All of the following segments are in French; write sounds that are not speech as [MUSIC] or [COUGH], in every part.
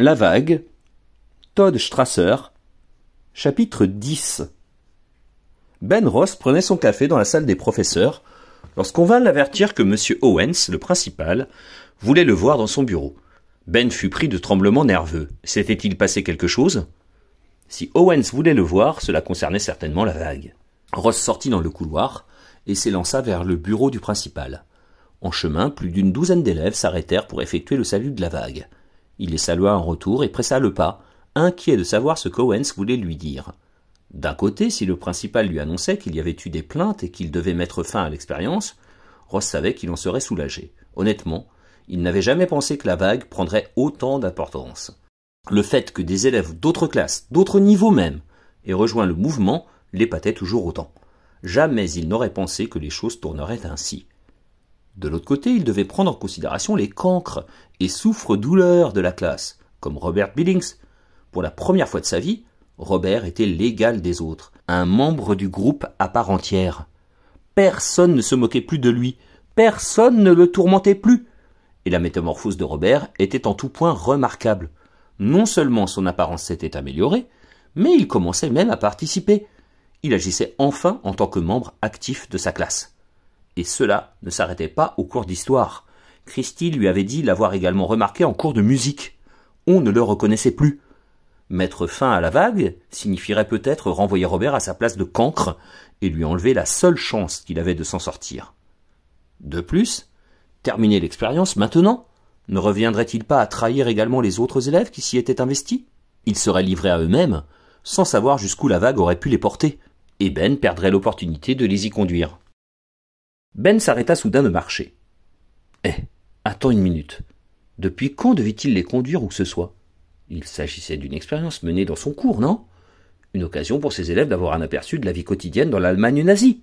La vague, Todd Strasser, chapitre 10. Ben Ross prenait son café dans la salle des professeurs lorsqu'on vint l'avertir que M. Owens, le principal, voulait le voir dans son bureau. Ben fut pris de tremblements nerveux. S'était-il passé quelque chose Si Owens voulait le voir, cela concernait certainement la vague. Ross sortit dans le couloir et s'élança vers le bureau du principal. En chemin, plus d'une douzaine d'élèves s'arrêtèrent pour effectuer le salut de la vague. Il les salua en retour et pressa le pas, inquiet de savoir ce qu'Owens voulait lui dire. D'un côté, si le principal lui annonçait qu'il y avait eu des plaintes et qu'il devait mettre fin à l'expérience, Ross savait qu'il en serait soulagé. Honnêtement, il n'avait jamais pensé que la vague prendrait autant d'importance. Le fait que des élèves d'autres classes, d'autres niveaux même, aient rejoint le mouvement l'épatait toujours autant. Jamais il n'aurait pensé que les choses tourneraient ainsi. De l'autre côté, il devait prendre en considération les cancres et souffres-douleurs de la classe, comme Robert Billings. Pour la première fois de sa vie, Robert était l'égal des autres, un membre du groupe à part entière. Personne ne se moquait plus de lui, personne ne le tourmentait plus. Et la métamorphose de Robert était en tout point remarquable. Non seulement son apparence s'était améliorée, mais il commençait même à participer. Il agissait enfin en tant que membre actif de sa classe et cela ne s'arrêtait pas au cours d'histoire. Christie lui avait dit l'avoir également remarqué en cours de musique. On ne le reconnaissait plus. Mettre fin à la vague signifierait peut-être renvoyer Robert à sa place de cancre et lui enlever la seule chance qu'il avait de s'en sortir. De plus, terminer l'expérience maintenant ne reviendrait-il pas à trahir également les autres élèves qui s'y étaient investis Ils seraient livrés à eux-mêmes, sans savoir jusqu'où la vague aurait pu les porter, et Ben perdrait l'opportunité de les y conduire. Ben s'arrêta soudain de marcher. Eh, attends une minute. Depuis quand devait-il les conduire où que ce soit Il s'agissait d'une expérience menée dans son cours, non Une occasion pour ses élèves d'avoir un aperçu de la vie quotidienne dans l'Allemagne nazie.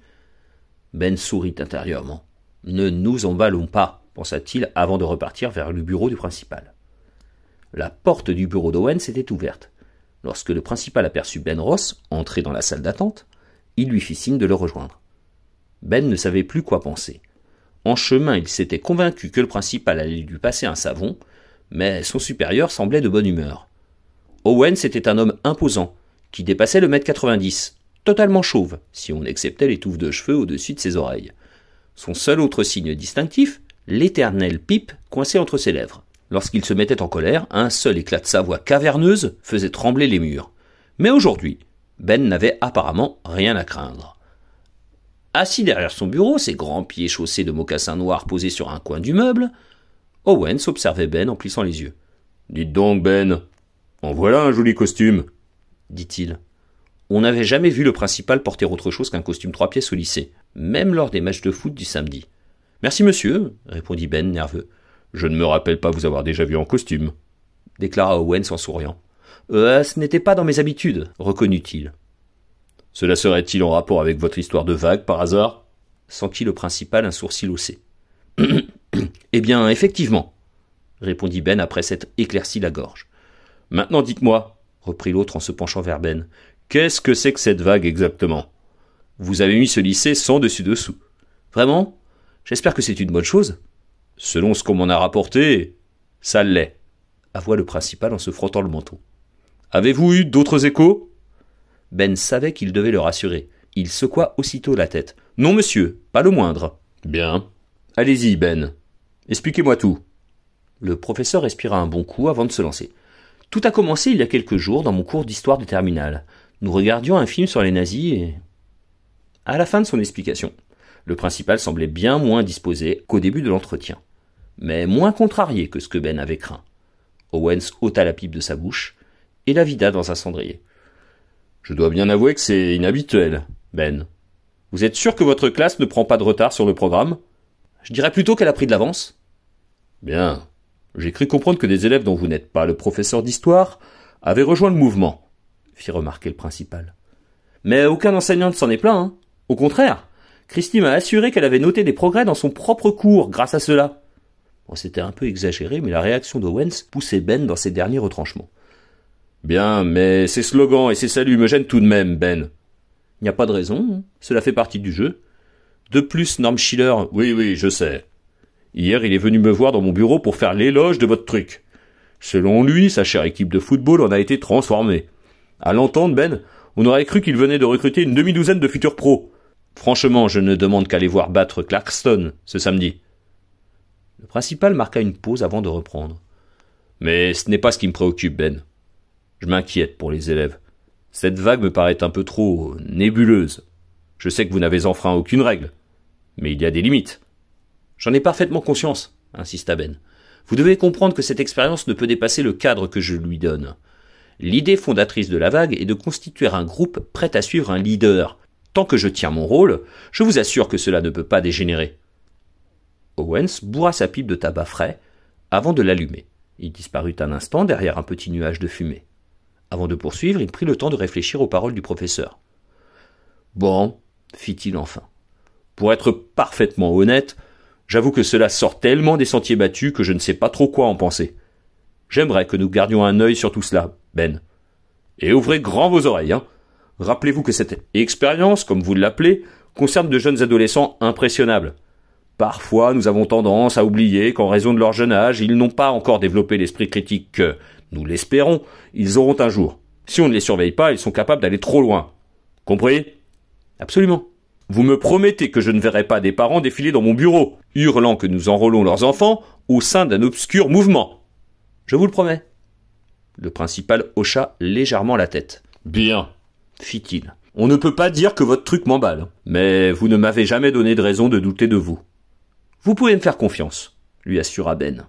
Ben sourit intérieurement. Ne nous en emballons pas, pensa-t-il avant de repartir vers le bureau du principal. La porte du bureau d'Owen s'était ouverte. Lorsque le principal aperçut Ben Ross, entré dans la salle d'attente, il lui fit signe de le rejoindre. Ben ne savait plus quoi penser. En chemin, il s'était convaincu que le principal allait lui passer un savon, mais son supérieur semblait de bonne humeur. Owen, était un homme imposant, qui dépassait le mètre 90, totalement chauve, si on exceptait les touffes de cheveux au-dessus de ses oreilles. Son seul autre signe distinctif, l'éternelle pipe coincée entre ses lèvres. Lorsqu'il se mettait en colère, un seul éclat de sa voix caverneuse faisait trembler les murs. Mais aujourd'hui, Ben n'avait apparemment rien à craindre. Assis derrière son bureau, ses grands pieds chaussés de mocassins noirs posés sur un coin du meuble, Owens observait Ben en plissant les yeux. Dites donc, Ben, en voilà un joli costume, dit-il. On n'avait jamais vu le principal porter autre chose qu'un costume trois pièces au lycée, même lors des matchs de foot du samedi. Merci, monsieur, répondit Ben, nerveux. Je ne me rappelle pas vous avoir déjà vu en costume, déclara Owens en souriant. Euh, ce n'était pas dans mes habitudes, reconnut-il. Cela serait-il en rapport avec votre histoire de vague, par hasard sentit le principal un sourcil haussé. [COUGHS] eh bien, effectivement, répondit Ben après s'être éclairci la gorge. Maintenant dites-moi, reprit l'autre en se penchant vers Ben, qu'est-ce que c'est que cette vague exactement Vous avez mis ce lycée sans dessus dessous. Vraiment J'espère que c'est une bonne chose. Selon ce qu'on m'en a rapporté, ça l'est, avoua le principal en se frottant le manteau. Avez-vous eu d'autres échos ben savait qu'il devait le rassurer. Il secoua aussitôt la tête. Non, monsieur, pas le moindre. Bien. Allez-y, Ben. Expliquez-moi tout. Le professeur respira un bon coup avant de se lancer. Tout a commencé il y a quelques jours dans mon cours d'histoire de Terminal. Nous regardions un film sur les nazis et... À la fin de son explication, le principal semblait bien moins disposé qu'au début de l'entretien, mais moins contrarié que ce que Ben avait craint. Owens ôta la pipe de sa bouche et la vida dans un cendrier. Je dois bien avouer que c'est inhabituel, Ben. Vous êtes sûr que votre classe ne prend pas de retard sur le programme Je dirais plutôt qu'elle a pris de l'avance. Bien. J'ai cru comprendre que des élèves dont vous n'êtes pas le professeur d'histoire avaient rejoint le mouvement, fit remarquer le principal. Mais aucun enseignant ne s'en est plaint. Hein. Au contraire, Christine m'a assuré qu'elle avait noté des progrès dans son propre cours grâce à cela. C'était un peu exagéré, mais la réaction d'Owens poussait Ben dans ses derniers retranchements. Bien, mais ces slogans et ces saluts me gênent tout de même, Ben. Il n'y a pas de raison, hein. cela fait partie du jeu. De plus, Norm Schiller, oui, oui, je sais. Hier, il est venu me voir dans mon bureau pour faire l'éloge de votre truc. Selon lui, sa chère équipe de football en a été transformée. À l'entendre, Ben, on aurait cru qu'il venait de recruter une demi-douzaine de futurs pros. Franchement, je ne demande qu'à les voir battre Clarkston ce samedi. Le principal marqua une pause avant de reprendre. Mais ce n'est pas ce qui me préoccupe, Ben. Je m'inquiète pour les élèves. Cette vague me paraît un peu trop nébuleuse. Je sais que vous n'avez enfreint aucune règle. Mais il y a des limites. J'en ai parfaitement conscience, insista Ben. Vous devez comprendre que cette expérience ne peut dépasser le cadre que je lui donne. L'idée fondatrice de la vague est de constituer un groupe prêt à suivre un leader. Tant que je tiens mon rôle, je vous assure que cela ne peut pas dégénérer. Owens bourra sa pipe de tabac frais avant de l'allumer. Il disparut un instant derrière un petit nuage de fumée. Avant de poursuivre, il prit le temps de réfléchir aux paroles du professeur. Bon, fit-il enfin. Pour être parfaitement honnête, j'avoue que cela sort tellement des sentiers battus que je ne sais pas trop quoi en penser. J'aimerais que nous gardions un œil sur tout cela, Ben. Et ouvrez grand vos oreilles, hein. Rappelez-vous que cette expérience, comme vous l'appelez, concerne de jeunes adolescents impressionnables. Parfois, nous avons tendance à oublier qu'en raison de leur jeune âge, ils n'ont pas encore développé l'esprit critique que, nous l'espérons, ils auront un jour. Si on ne les surveille pas, ils sont capables d'aller trop loin. Compris Absolument. Vous me promettez que je ne verrai pas des parents défiler dans mon bureau, hurlant que nous enrôlons leurs enfants au sein d'un obscur mouvement. Je vous le promets. Le principal hocha légèrement la tête. Bien, fit-il. On ne peut pas dire que votre truc m'emballe, hein. mais vous ne m'avez jamais donné de raison de douter de vous. Vous pouvez me faire confiance, lui assura Ben.